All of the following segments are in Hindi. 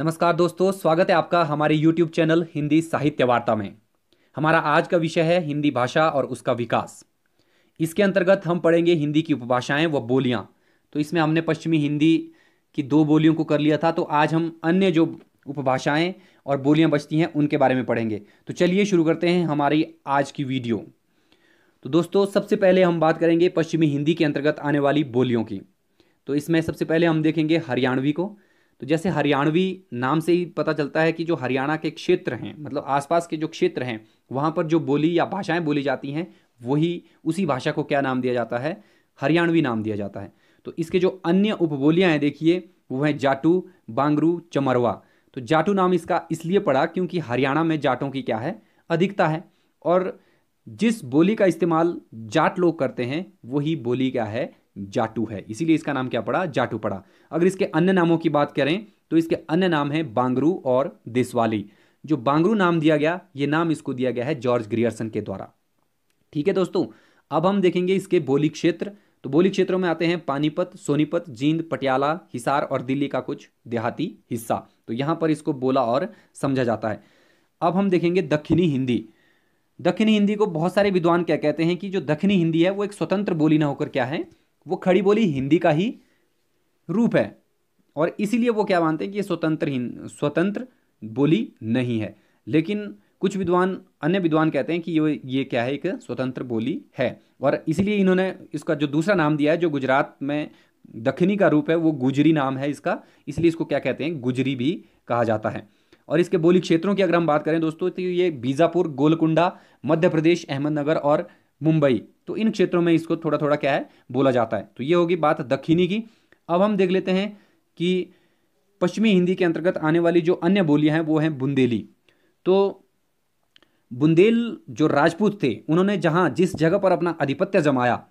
नमस्कार दोस्तों स्वागत है आपका हमारे YouTube चैनल हिंदी साहित्य वार्ता में हमारा आज का विषय है हिंदी भाषा और उसका विकास इसके अंतर्गत हम पढ़ेंगे हिंदी की उपभाषाएं व बोलियां तो इसमें हमने पश्चिमी हिंदी की दो बोलियों को कर लिया था तो आज हम अन्य जो उपभाषाएं और बोलियां बचती हैं उनके बारे में पढ़ेंगे तो चलिए शुरू करते हैं हमारी आज की वीडियो तो दोस्तों सबसे पहले हम बात करेंगे पश्चिमी हिंदी के अंतर्गत आने वाली बोलियों की तो इसमें सबसे पहले हम देखेंगे हरियाणवी को तो जैसे हरियाणवी नाम से ही पता चलता है कि जो हरियाणा के क्षेत्र हैं मतलब आसपास के जो क्षेत्र हैं वहाँ पर जो बोली या भाषाएं बोली जाती हैं वही उसी भाषा को क्या नाम दिया जाता है हरियाणवी नाम दिया जाता है तो इसके जो अन्य उपबोलियाँ हैं देखिए वो हैं जाटू बांगरू चमरवा तो जाटू नाम इसका इसलिए पड़ा क्योंकि हरियाणा में जाटों की क्या है अधिकता है और जिस बोली का इस्तेमाल जाट लोग करते हैं वही बोली क्या है जाटू है इसीलिए इसका नाम क्या पड़ा जाटू पड़ा अगर इसके अन्य नामों की बात करें तो इसके अन्य नाम है बांगरू और देसवाली जो बांगरू नाम दिया गया ये नाम इसको दिया गया है जॉर्ज ग्रियर्सन के द्वारा ठीक है दोस्तों अब हम देखेंगे इसके बोली क्षेत्र तो बोली क्षेत्रों में आते हैं पानीपत सोनीपत जींद पटियाला हिसार और दिल्ली का कुछ देहाती हिस्सा तो यहाँ पर इसको बोला और समझा जाता है अब हम देखेंगे दक्षिणी हिंदी दक्षिणी हिंदी को बहुत सारे विद्वान क्या कहते हैं कि जो दक्षिणी हिंदी है वो एक स्वतंत्र बोली ना होकर क्या है वो खड़ी बोली हिंदी का ही रूप है और इसीलिए वो क्या मानते हैं कि ये स्वतंत्र स्वतंत्र बोली नहीं है लेकिन कुछ विद्वान अन्य विद्वान कहते हैं कि ये ये क्या है एक स्वतंत्र बोली है और इसीलिए इन्होंने इसका जो दूसरा नाम दिया है जो गुजरात में दक्षिणी का रूप है वो गुजरी नाम है इसका इसलिए इसको क्या कहते हैं गुजरी भी कहा जाता है और इसके बोली क्षेत्रों की अगर हम बात करें दोस्तों तो ये बीजापुर गोलकुंडा मध्य प्रदेश अहमदनगर और मुंबई तो इन क्षेत्रों में इसको थोड़ा थोड़ा क्या है बोला जाता है तो ये होगी बात दक्षिणी की अब हम देख लेते हैं कि पश्चिमी हिंदी के अंतर्गत आने वाली जो अन्य बोलियां हैं वो हैं बुंदेली तो बुंदेल जो राजपूत थे उन्होंने जहां जिस जगह पर अपना आधिपत्य जमाया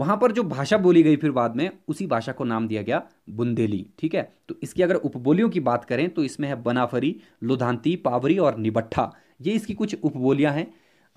वहां पर जो भाषा बोली गई फिर बाद में उसी भाषा को नाम दिया गया बुंदेली ठीक है तो इसकी अगर उपबोलियों की बात करें तो इसमें है बनाफरी लुधांती पावरी और निबट्ठा ये इसकी कुछ उपबोलियां हैं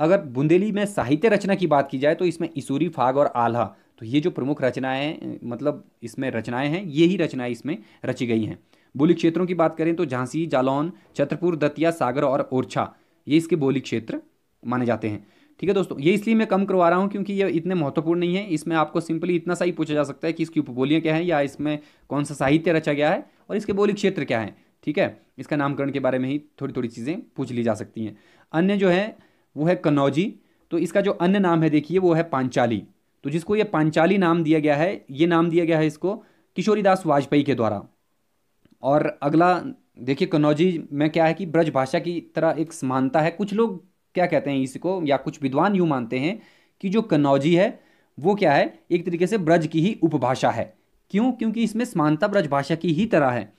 अगर बुंदेली में साहित्य रचना की बात की जाए तो इसमें ईसूरी फाग और आल्हा तो ये जो प्रमुख रचनाएं मतलब इसमें रचनाएं हैं ये ही रचनाएं इसमें रची गई हैं बोली क्षेत्रों की बात करें तो झांसी जालौन छत्रपुर दतिया सागर और ओरछा ये इसके बोली क्षेत्र माने जाते हैं ठीक है दोस्तों ये इसलिए मैं कम करवा रहा हूँ क्योंकि ये इतने महत्वपूर्ण नहीं है इसमें आपको सिंपली इतना सा ही पूछा जा सकता है कि इसकी उपबोलियाँ क्या हैं या इसमें कौन सा साहित्य रचा गया है और इसके बोली क्षेत्र क्या हैं ठीक है इसका नामकरण के बारे में ही थोड़ी थोड़ी चीज़ें पूछ ली जा सकती हैं अन्य जो है वो है कनौजी तो इसका जो अन्य नाम है देखिए वो है पांचाली तो जिसको ये पांचाली नाम दिया गया है ये नाम दिया गया है इसको किशोरीदास वाजपेयी के द्वारा और अगला देखिए कन्नौजी में क्या है कि ब्रज भाषा की तरह एक समानता है कुछ लोग क्या कहते हैं इसको या कुछ विद्वान यूँ मानते हैं कि जो कन्नौजी है वो क्या है एक तरीके से ब्रज की ही उपभाषा है क्यों क्योंकि इसमें समानता ब्रज भाषा की ही तरह है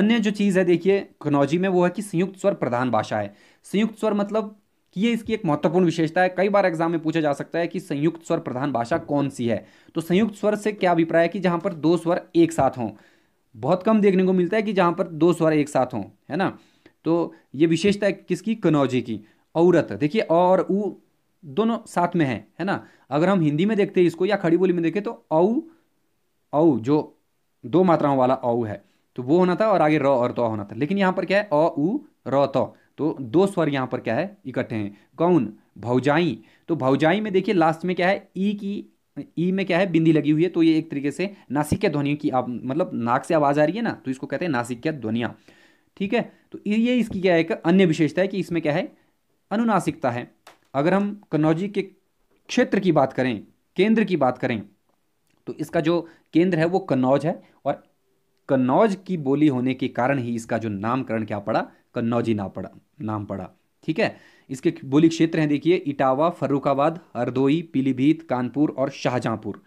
अन्य जो चीज़ है देखिए कनौजी में वो है कि संयुक्त स्वर प्रधान भाषा है संयुक्त स्वर मतलब कि ये इसकी एक महत्वपूर्ण विशेषता है कई बार एग्जाम में पूछा जा सकता है कि संयुक्त स्वर प्रधान भाषा कौन सी है तो संयुक्त स्वर से क्या अभिप्राय है कि जहाँ पर दो स्वर एक साथ हों बहुत कम देखने को मिलता है कि जहाँ पर दो स्वर एक साथ हों है ना तो ये विशेषता है किसकी कनौजी की औरत देखिए और उ दोनों साथ में है है ना अगर हम हिंदी में देखते हैं इसको या खड़ी बोली में देखें तो औ औ जो दो मात्राओं वाला औ है तो वो होना था और आगे र और तो होना था लेकिन यहाँ पर क्या है अ उ र तो तो दो स्वर यहाँ पर क्या है इकट्ठे हैं कौन भौजाई तो भौजाई में देखिए लास्ट में क्या है ई की ई में क्या है बिंदी लगी हुई है तो ये एक तरीके से नासिक्य ध्वनियों की आप मतलब नाक से आवाज़ आ रही है ना तो इसको कहते हैं नासिक्य ध्वनिया ठीक है तो ये इसकी क्या है एक अन्य विशेषता है कि इसमें क्या है अनुनासिकता है अगर हम कन्नौजी के क्षेत्र की बात करें केंद्र की बात करें तो इसका जो केंद्र है वो कन्नौज है और कन्नौज की बोली होने के कारण ही इसका जो नामकरण क्या पड़ा कन्नौजी ना पड़ा नाम पड़ा ठीक है इसके बोली क्षेत्र हैं देखिए इटावा फर्रुखाबाद हरदोई पीलीभीत कानपुर और शाहजहांपुर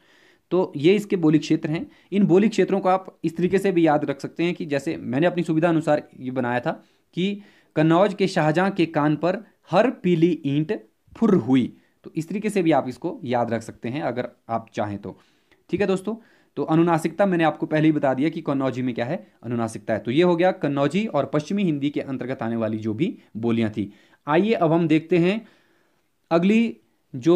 तो ये इसके बोली क्षेत्र हैं इन बोली क्षेत्रों को आप इस तरीके से भी याद रख सकते हैं कि जैसे मैंने अपनी सुविधा अनुसार ये बनाया था कि कन्नौज के शाहजहां के कान पर हर पीली ईंट फुर हुई तो इस तरीके से भी आप इसको याद रख सकते हैं अगर आप चाहें तो ठीक है दोस्तों तो अनुनासिकता मैंने आपको पहले ही बता दिया कि कन्नौजी में क्या है अनुनासिकता है तो ये हो गया कन्नौजी और पश्चिमी हिंदी के अंतर्गत आने वाली जो भी बोलियां थी आइए अब हम देखते हैं अगली जो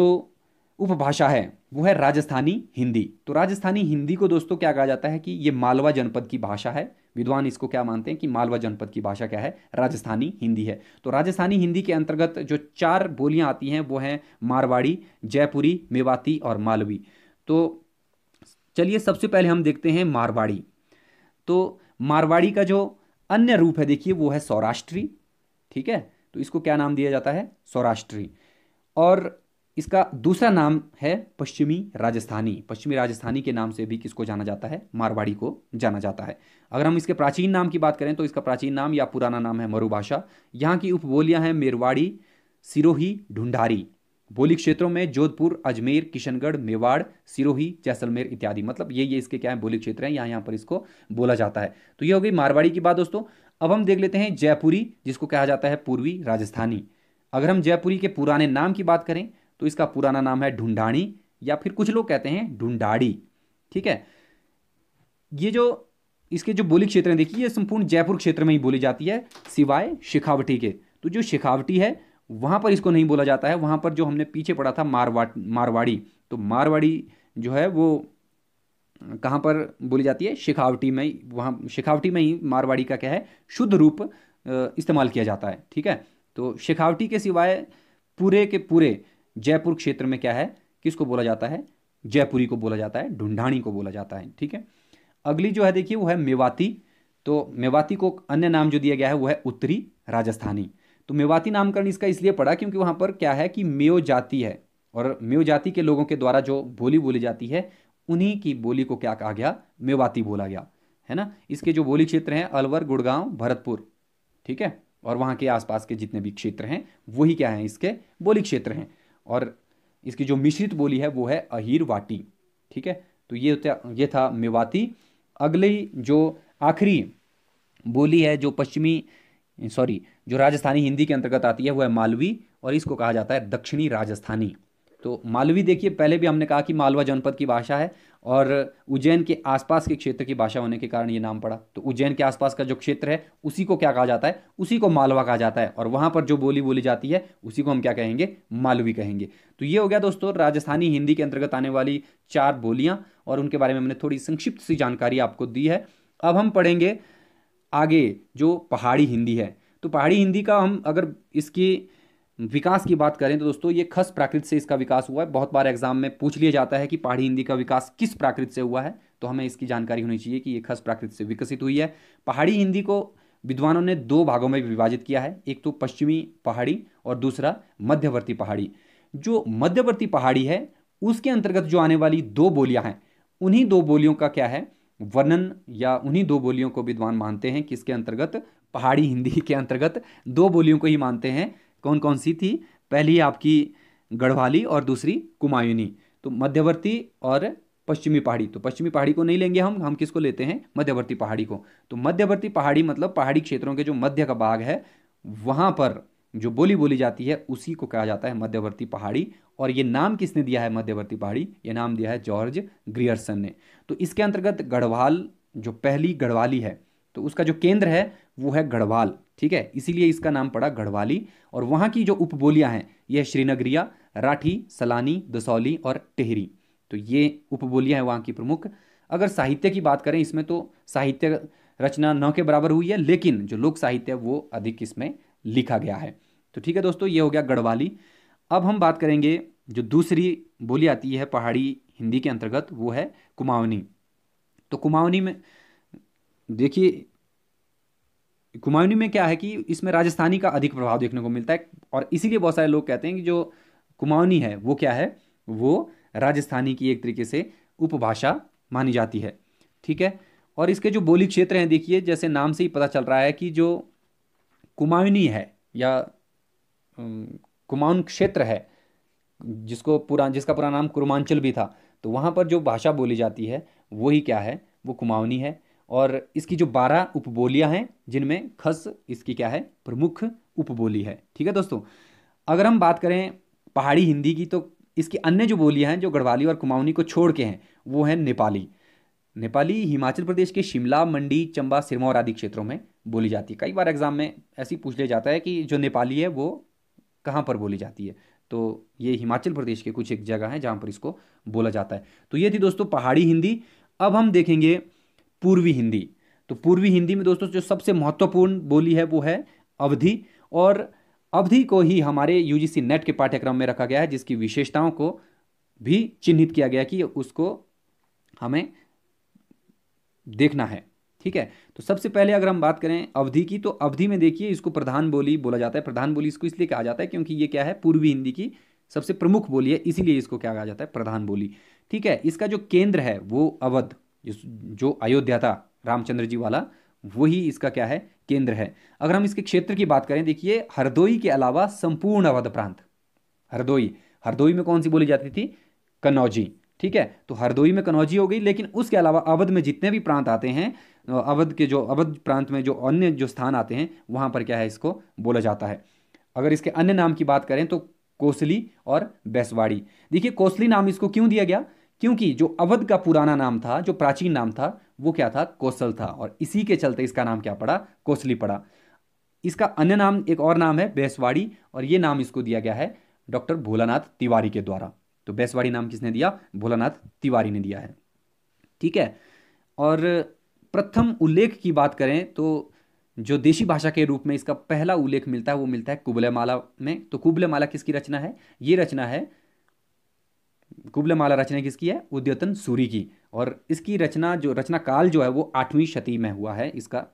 उपभाषा है वो है राजस्थानी हिंदी तो राजस्थानी हिंदी को दोस्तों क्या कहा जाता है कि ये मालवा जनपद की भाषा है विद्वान इसको क्या मानते हैं कि मालवा जनपद की भाषा क्या है राजस्थानी हिंदी है तो राजस्थानी हिंदी के अंतर्गत जो चार बोलियां आती हैं वो हैं मारवाड़ी जयपुरी मेवाती और मालवी तो चलिए सबसे पहले हम देखते हैं मारवाड़ी तो मारवाड़ी का जो अन्य रूप है देखिए वो है सौराष्ट्री ठीक है तो इसको क्या नाम दिया जाता है सौराष्ट्री और इसका दूसरा नाम है पश्चिमी राजस्थानी पश्चिमी राजस्थानी के नाम से भी किसको जाना जाता है मारवाड़ी को जाना जाता है अगर हम इसके प्राचीन नाम की बात करें तो इसका प्राचीन नाम या पुराना नाम है मरुभाषा यहाँ की उपबोलियाँ हैं मेरवाड़ी सिरोही ढूंढारी बोली क्षेत्रों में जोधपुर अजमेर किशनगढ़ मेवाड़ सिरोही जैसलमेर इत्यादि मतलब ये ये इसके क्या है बोली क्षेत्र हैं यहाँ यहाँ पर इसको बोला जाता है तो ये हो गई मारवाड़ी की बात दोस्तों अब हम देख लेते हैं जयपुरी जिसको कहा जाता है पूर्वी राजस्थानी अगर हम जयपुरी के पुराने नाम की बात करें तो इसका पुराना नाम है ढूंढाणी या फिर कुछ लोग कहते हैं ढूंढाड़ी ठीक है ये जो इसके जो बोली क्षेत्र हैं देखिए ये संपूर्ण जयपुर क्षेत्र में ही बोली जाती है सिवाय शिखावटी के तो जो शिखावटी है वहाँ पर इसको नहीं बोला जाता है वहाँ पर जो हमने पीछे पढ़ा था मारवाट मारवाड़ी तो मारवाड़ी जो है वो कहाँ पर बोली जाती है शिखावटी में वहाँ शिखावटी में ही मारवाड़ी का क्या है शुद्ध रूप इस्तेमाल किया जाता है ठीक है तो शिखावटी के सिवाय पूरे के पूरे जयपुर क्षेत्र में क्या है किसको बोला जाता है जयपुरी को बोला जाता है ढूंढाणी को बोला जाता है ठीक है अगली जो है देखिए वो है मेवाती तो मेवाती को अन्य नाम जो दिया गया है वो है उत्तरी राजस्थानी तो मेवाती नामकरण इसका इसलिए पड़ा क्योंकि वहाँ पर क्या है कि मेयो जाति है और मेयो जाति के लोगों के द्वारा जो बोली बोली जाती है उन्हीं की बोली को क्या कहा गया मेवाती बोला गया है ना इसके जो बोली क्षेत्र हैं अलवर गुड़गांव भरतपुर ठीक है और वहाँ के आसपास के जितने भी क्षेत्र हैं वही क्या हैं इसके बोली क्षेत्र हैं और इसकी जो मिश्रित बोली है वो है अहिरवाटी ठीक है तो ये ये था मेवाती अगली जो आखिरी बोली है जो पश्चिमी सॉरी जो राजस्थानी हिंदी के अंतर्गत आती है वो है मालवी और इसको कहा जाता है दक्षिणी राजस्थानी तो मालवी देखिए पहले भी हमने कहा कि मालवा जनपद की भाषा है और उज्जैन के आसपास के क्षेत्र की भाषा होने के कारण ये नाम पड़ा तो उज्जैन के आसपास का जो क्षेत्र है उसी को क्या कहा जाता है उसी को मालवा कहा जाता है और वहाँ पर जो बोली बोली जाती है उसी को हम क्या कहेंगे मालवी कहेंगे तो ये हो गया दोस्तों राजस्थानी हिंदी के अंतर्गत आने वाली चार बोलियाँ और उनके बारे में हमने थोड़ी संक्षिप्त सी जानकारी आपको दी है अब हम पढ़ेंगे आगे जो पहाड़ी हिंदी है तो पहाड़ी हिंदी का हम अगर इसकी विकास की बात करें तो दोस्तों ये खस प्राकृत से इसका विकास हुआ है बहुत बार एग्जाम में पूछ लिया जाता है कि पहाड़ी हिंदी का विकास किस प्राकृत से हुआ है तो हमें इसकी जानकारी होनी चाहिए कि ये खस प्राकृत से विकसित हुई है पहाड़ी हिंदी को विद्वानों ने दो भागों में विभाजित किया है एक तो पश्चिमी पहाड़ी और दूसरा मध्यवर्ती पहाड़ी जो मध्यवर्ती पहाड़ी है उसके अंतर्गत जो आने वाली दो बोलियां हैं उन्हीं दो बोलियों का क्या है वर्णन या उन्हीं दो बोलियों को विद्वान मानते हैं किसके अंतर्गत पहाड़ी हिंदी के अंतर्गत दो बोलियों को ही मानते हैं कौन कौन सी थी पहली आपकी गढ़वाली और दूसरी कुमायूनी तो मध्यवर्ती और पश्चिमी पहाड़ी तो पश्चिमी पहाड़ी को नहीं लेंगे हम हम किसको लेते हैं मध्यवर्ती पहाड़ी को तो मध्यवर्ती पहाड़ी मतलब पहाड़ी क्षेत्रों के जो मध्य का भाग है वहाँ पर जो बोली बोली जाती है उसी को कहा जाता है मध्यवर्ती पहाड़ी और ये नाम किसने दिया है मध्यवर्ती पहाड़ी ये नाम दिया है जॉर्ज ग्रियर्सन ने तो इसके अंतर्गत गढ़वाल जो पहली गढ़वाली है तो उसका जो केंद्र है वो है गढ़वाल ठीक है इसीलिए इसका नाम पड़ा गढ़वाली और वहाँ की जो उपबोलियाँ हैं यह श्रीनगरिया राठी सलानी दसौली और टेहरी तो ये उपबोलियाँ हैं वहाँ की प्रमुख अगर साहित्य की बात करें इसमें तो साहित्य रचना नौ के बराबर हुई है लेकिन जो लोक साहित्य है वो अधिक इसमें लिखा गया है तो ठीक है दोस्तों ये हो गया गढ़वाली अब हम बात करेंगे जो दूसरी बोली आती है पहाड़ी हिंदी के अंतर्गत वो है कुमाऊनी तो कुमाऊनी में देखिए कुमाऊनी में क्या है कि इसमें राजस्थानी का अधिक प्रभाव देखने को मिलता है और इसीलिए बहुत सारे लोग कहते हैं कि जो कुमाऊनी है वो क्या है वो राजस्थानी की एक तरीके से उपभाषा मानी जाती है ठीक है और इसके जो बोली क्षेत्र हैं देखिए जैसे नाम से ही पता चल रहा है कि जो कुमाऊनी है या कुमाऊन क्षेत्र है जिसको पूरा जिसका पूरा नाम कुरुमांचल भी था तो वहाँ पर जो भाषा बोली जाती है वही क्या है वो कुमाऊनी है और इसकी जो बारह उपबोलियाँ हैं जिनमें खस इसकी क्या है प्रमुख उपबोली है ठीक है दोस्तों अगर हम बात करें पहाड़ी हिंदी की तो इसकी अन्य जो बोलियाँ हैं जो गढ़वाली और कुमाऊनी को छोड़ के हैं वो हैं नेपाली नेपाली हिमाचल प्रदेश के शिमला मंडी चंबा सिरमौर आदि क्षेत्रों में बोली जाती है कई बार एग्जाम में ऐसी पूछ लिया जाता है कि जो नेपाली है वो कहाँ पर बोली जाती है तो ये हिमाचल प्रदेश के कुछ एक जगह हैं जहाँ पर इसको बोला जाता है तो ये थी दोस्तों पहाड़ी हिंदी अब हम देखेंगे पूर्वी हिंदी तो पूर्वी हिंदी में दोस्तों जो सबसे महत्वपूर्ण बोली है वो है अवधि और अवधि को ही हमारे यूजीसी नेट के पाठ्यक्रम में रखा गया है जिसकी विशेषताओं को भी चिन्हित किया गया कि उसको हमें देखना है ठीक है तो सबसे पहले अगर हम बात करें अवधि की तो अवधि में देखिए इसको प्रधान बोली बोला जाता है प्रधान बोली इसको इसलिए कहा जाता है क्योंकि ये क्या है पूर्वी हिंदी की सबसे प्रमुख बोली है इसीलिए इसको क्या कहा जाता है प्रधान बोली ठीक है इसका जो केंद्र है वो अवध जो अयोध्या था रामचंद्र जी वाला वही इसका क्या है केंद्र है अगर हम इसके क्षेत्र की बात करें देखिए हरदोई के अलावा संपूर्ण अवध प्रांत हरदोई हरदोई में कौन सी बोली जाती थी कनौजी ठीक है तो हरदोई में कनौजी हो गई लेकिन उसके अलावा अवध में जितने भी प्रांत आते हैं अवध के जो अवध प्रांत में जो अन्य जो स्थान आते हैं वहाँ पर क्या है इसको बोला जाता है अगर इसके अन्य नाम की बात करें तो कोसली और बैसवाड़ी देखिए कोसली नाम इसको क्यों दिया गया क्योंकि जो अवध का पुराना नाम था जो प्राचीन नाम था वो क्या था कोसल था और इसी के चलते इसका नाम क्या पड़ा कोसली पड़ा इसका अन्य नाम एक और नाम है बैसवाड़ी और ये नाम इसको दिया गया है डॉक्टर भोलानाथ तिवारी के द्वारा तो बैसवाड़ी नाम किसने दिया भोलानाथ तिवारी ने दिया है ठीक है और प्रथम उल्लेख की बात करें तो जो देशी भाषा के रूप में इसका पहला उल्लेख मिलता है वो मिलता है कुबलमाला में तो कुबलमाला किसकी रचना है ये रचना है कुबलमाला रचना किसकी है उद्यतन सूरी की और इसकी रचना जो रचना काल जो है वो आठवीं शती में हुआ है इसका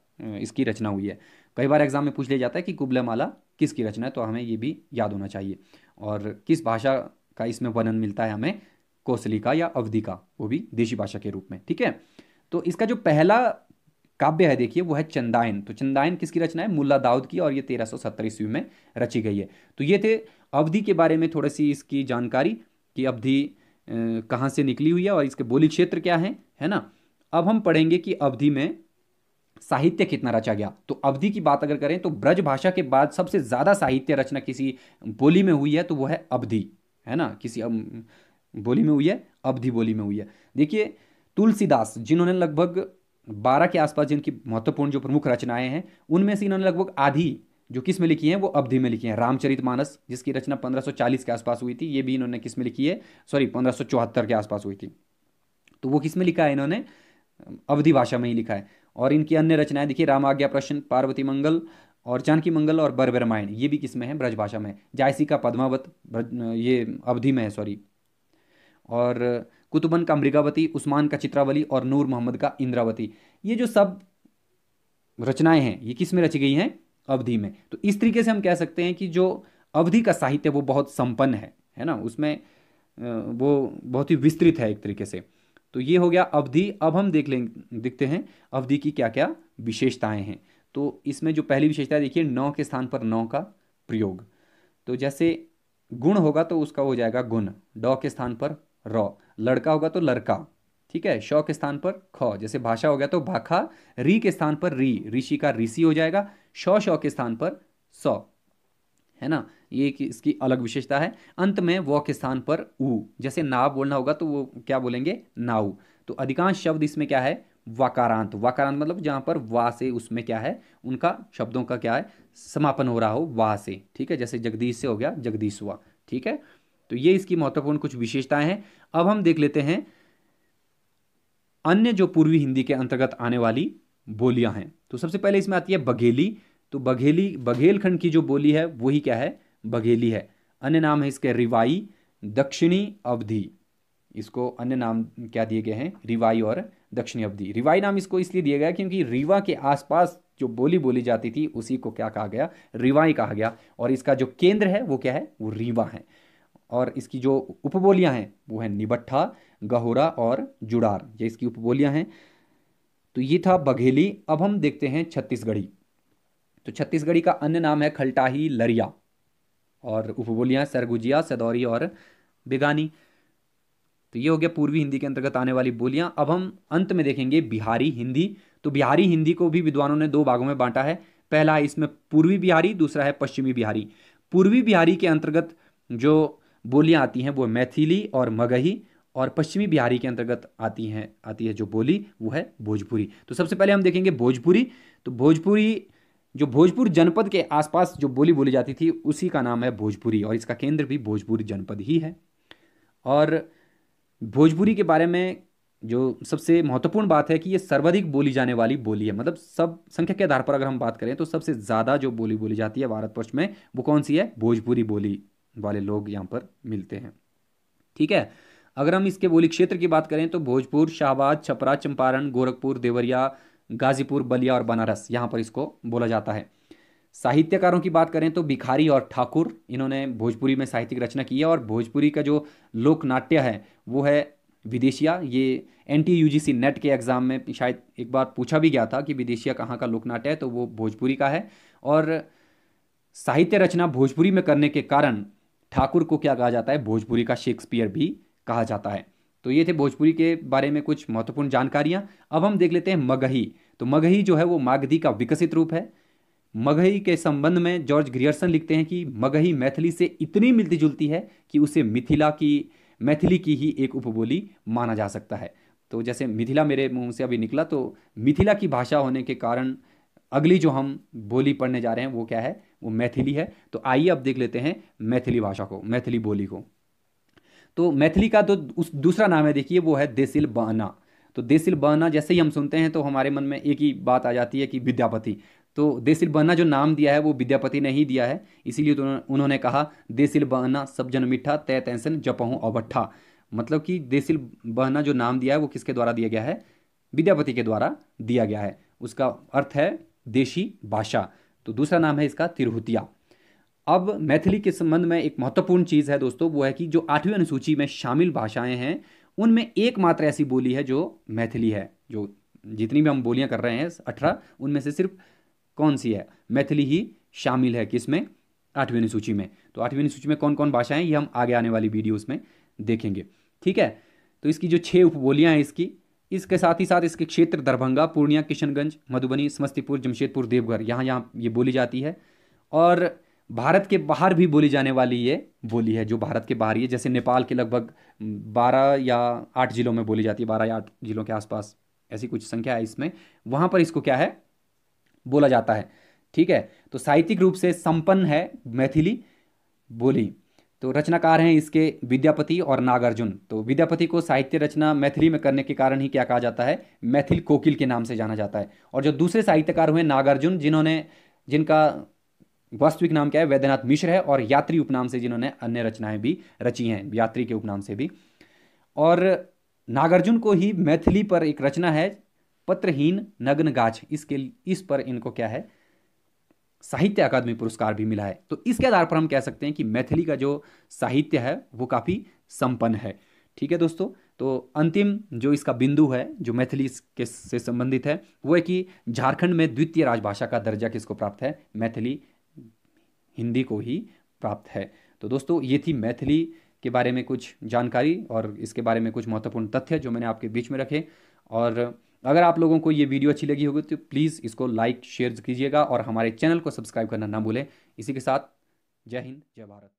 इसकी रचना हुई है कई बार एग्जाम में पूछ लिया जाता है कि कुबलमाला किसकी रचना है तो हमें ये भी याद होना चाहिए और किस भाषा का इसमें वर्णन मिलता है हमें कौशली का या अवधि का वो भी देशी भाषा के रूप में ठीक है तो इसका जो पहला काव्य है देखिए वो है चंदायन तो चंदायन किसकी रचना है मुल्ला दाऊद की और ये तेरह सौ सत्तर ईस्वी में रची गई है तो ये थे अवधि के बारे में थोड़ी सी इसकी जानकारी कि अवधि कहाँ से निकली हुई है और इसके बोली क्षेत्र क्या हैं है ना अब हम पढ़ेंगे कि अवधि में साहित्य कितना रचा गया तो अवधि की बात अगर करें तो ब्रज भाषा के बाद सबसे ज़्यादा साहित्य रचना किसी बोली में हुई है तो वह है अवधि है ना किसी बोली में हुई है अवधि बोली में हुई है देखिए तुलसीदास जिन्होंने लगभग बारह के आसपास जिनकी महत्वपूर्ण जो प्रमुख रचनाएं हैं उनमें से इन्होंने लगभग आधी जो किस में लिखी है वो अवधि में लिखी है रामचरित मानस जिसकी रचना 1540 के आसपास हुई थी ये भी इन्होंने किस में लिखी है सॉरी 1574 के आसपास हुई थी तो वो किस में लिखा है इन्होंने अवधि भाषा में ही लिखा है और इनकी अन्य रचनाएं देखिए राम आज्ञा प्रश्न पार्वती मंगल और जानकी मंगल और बर्ब रामायण ये भी किस में है ब्रज भाषा में जायसी का पद्मावत ये अवधि में है सॉरी और कुतुबन का मृगावती उस्मान का चित्रावली और नूर मोहम्मद का इंद्रावती ये जो सब रचनाएं हैं ये किस में रची गई हैं अवधि में तो इस तरीके से हम कह सकते हैं कि जो अवधि का साहित्य वो बहुत संपन्न है है ना उसमें वो बहुत ही विस्तृत है एक तरीके से तो ये हो गया अवधि अब हम देख लें देखते हैं अवधि की क्या क्या विशेषताएं हैं तो इसमें जो पहली विशेषता देखिए नौ के स्थान पर नौ का प्रयोग तो जैसे गुण होगा तो उसका हो जाएगा गुण डॉ के स्थान पर रॉ लड़का होगा तो लड़का ठीक है शौ के स्थान पर ख जैसे भाषा हो गया तो भाखा री के स्थान पर री ऋषि का ऋषि हो जाएगा शौ शौ के स्थान पर सौ है ना ये इसकी अलग विशेषता है अंत में व के स्थान पर ऊ जैसे नाव बोलना होगा तो वो क्या बोलेंगे नाऊ तो अधिकांश शब्द इसमें क्या है वाकारांत वाकारांत मतलब जहां पर वा से उसमें क्या है उनका शब्दों का क्या है समापन हो रहा हो वा से ठीक है जैसे जगदीश से हो गया जगदीश हुआ ठीक है तो ये इसकी महत्वपूर्ण कुछ विशेषताएं हैं अब हम देख लेते हैं अन्य जो पूर्वी हिंदी के अंतर्गत आने वाली बोलियां हैं तो सबसे पहले इसमें आती है बघेली तो बघेली बघेलखंड की जो बोली है वही क्या है बघेली है अन्य नाम है इसके रिवाई दक्षिणी अवधि इसको अन्य नाम क्या दिए गए हैं रिवाई और दक्षिणी अवधि रिवाई नाम इसको इसलिए दिया गया क्योंकि रीवा के आसपास जो बोली बोली जाती थी उसी को क्या कहा गया रिवाई कहा गया और इसका जो केंद्र है वो क्या है वो रीवा है और इसकी जो उपबोलियां हैं वो हैं निबट्ठा गहोरा और जुड़ार ये इसकी उपबोलियां हैं तो ये था बघेली अब हम देखते हैं छत्तीसगढ़ी तो छत्तीसगढ़ी का अन्य नाम है खल्टाही लरिया और उपबोलियां सरगुजिया सदौरी और बेगानी तो ये हो गया पूर्वी हिंदी के अंतर्गत आने वाली बोलियां अब हम अंत में देखेंगे बिहारी हिंदी तो बिहारी हिंदी को भी विद्वानों ने दो भागों में बांटा है पहला है इसमें पूर्वी बिहारी दूसरा है पश्चिमी बिहारी पूर्वी बिहारी के अंतर्गत जो बोलियाँ आती हैं वो मैथिली और मगही और पश्चिमी बिहारी के अंतर्गत आती हैं आती है जो बोली वो है भोजपुरी तो सबसे पहले हम देखेंगे भोजपुरी तो भोजपुरी जो भोजपुर जनपद के आसपास जो बोली बोली जाती थी उसी का नाम है भोजपुरी और इसका केंद्र भी भोजपुरी जनपद ही है और भोजपुरी के बारे में जो सबसे महत्वपूर्ण बात है कि ये सर्वाधिक बोली जाने वाली बोली है मतलब सब संख्या के आधार पर अगर हम बात करें तो सबसे ज़्यादा जो बोली बोली जाती है भारतवर्ष में वो कौन सी है भोजपुरी बोली वाले लोग यहाँ पर मिलते हैं ठीक है अगर हम इसके बोली क्षेत्र की बात करें तो भोजपुर शाहबाद छपरा चंपारण गोरखपुर देवरिया गाजीपुर बलिया और बनारस यहाँ पर इसको बोला जाता है साहित्यकारों की बात करें तो भिखारी और ठाकुर इन्होंने भोजपुरी में साहित्यिक रचना की है और भोजपुरी का जो लोक नाट्य है वो है विदेशिया ये एन टी यू नेट के एग्ज़ाम में शायद एक बार पूछा भी गया था कि विदेशिया कहाँ का लोकनाट्य है तो वो भोजपुरी का है और साहित्य रचना भोजपुरी में करने के कारण ठाकुर को क्या कहा जाता है भोजपुरी का शेक्सपियर भी कहा जाता है तो ये थे भोजपुरी के बारे में कुछ महत्वपूर्ण जानकारियाँ अब हम देख लेते हैं मगही तो मगही जो है वो मागधी का विकसित रूप है मगही के संबंध में जॉर्ज ग्रियर्सन लिखते हैं कि मगही मैथिली से इतनी मिलती जुलती है कि उसे मिथिला की मैथिली की ही एक उपबोली माना जा सकता है तो जैसे मिथिला मेरे मुंह से अभी निकला तो मिथिला की भाषा होने के कारण अगली जो हम बोली पढ़ने जा रहे हैं वो क्या है वो मैथिली है तो आइए अब देख लेते हैं मैथिली भाषा को मैथिली बोली को तो मैथिली का तो उस दूसरा नाम है देखिए वो है देसिल बाना तो देसिल बहना जैसे ही हम सुनते हैं तो हमारे मन में एक ही बात आ जाती है कि विद्यापति तो देसिल बहना जो नाम दिया है वो विद्यापति ने ही दिया है इसीलिए तो उन्होंने कहा देसिल बहना सब जन मिठा तय तैसन जपहूँ अवट्ठा मतलब कि देसिल बहना जो नाम दिया है वो किसके द्वारा दिया गया है विद्यापति के द्वारा दिया गया है उसका अर्थ है देशी भाषा तो दूसरा नाम है इसका तिरहुतिया अब मैथिली के संबंध में एक महत्वपूर्ण चीज़ है दोस्तों वो है कि जो आठवीं अनुसूची में शामिल भाषाएं हैं उनमें एकमात्र ऐसी बोली है जो मैथिली है जो जितनी भी हम बोलियां कर रहे हैं अठारह उनमें से सिर्फ कौन सी है मैथिली ही शामिल है किसमें आठवीं अनुसूची में तो आठवीं अनुसूची में कौन कौन भाषाएं ये हम आगे आने वाली वीडियोज़ में देखेंगे ठीक है तो इसकी जो छः उपबोलियाँ हैं इसकी इसके साथ ही साथ इसके क्षेत्र दरभंगा पूर्णिया किशनगंज मधुबनी समस्तीपुर जमशेदपुर देवघर यहाँ यहाँ ये बोली जाती है और भारत के बाहर भी बोली जाने वाली ये बोली है जो भारत के बाहर ही है जैसे नेपाल के लगभग बारह या आठ जिलों में बोली जाती है बारह या आठ जिलों के आसपास ऐसी कुछ संख्या है इसमें वहाँ पर इसको क्या है बोला जाता है ठीक है तो साहित्यिक रूप से संपन्न है मैथिली बोली तो रचनाकार हैं इसके विद्यापति और नागार्जुन तो विद्यापति को साहित्य रचना मैथिली में करने के कारण ही क्या कहा जाता है मैथिल कोकिल के नाम से जाना जाता है और जो दूसरे साहित्यकार हुए नागार्जुन जिन्होंने जिनका वास्तविक नाम क्या है वैद्यनाथ मिश्र है और यात्री उपनाम से जिन्होंने अन्य रचनाएं भी रची हैं यात्री के उपनाम से भी और नागार्जुन को ही मैथिली पर एक रचना है पत्रहीन नग्न गाछ इसके इस पर इनको क्या है साहित्य अकादमी पुरस्कार भी मिला है तो इसके आधार पर हम कह सकते हैं कि मैथिली का जो साहित्य है वो काफ़ी संपन्न है ठीक है दोस्तों तो अंतिम जो इसका बिंदु है जो मैथिली के से संबंधित है वो है कि झारखंड में द्वितीय राजभाषा का दर्जा किसको प्राप्त है मैथिली हिंदी को ही प्राप्त है तो दोस्तों ये थी मैथिली के बारे में कुछ जानकारी और इसके बारे में कुछ महत्वपूर्ण तथ्य जो मैंने आपके बीच में रखे और अगर आप लोगों को ये वीडियो अच्छी लगी होगी तो प्लीज़ इसको लाइक शेयर कीजिएगा और हमारे चैनल को सब्सक्राइब करना ना भूलें इसी के साथ जय हिंद जय भारत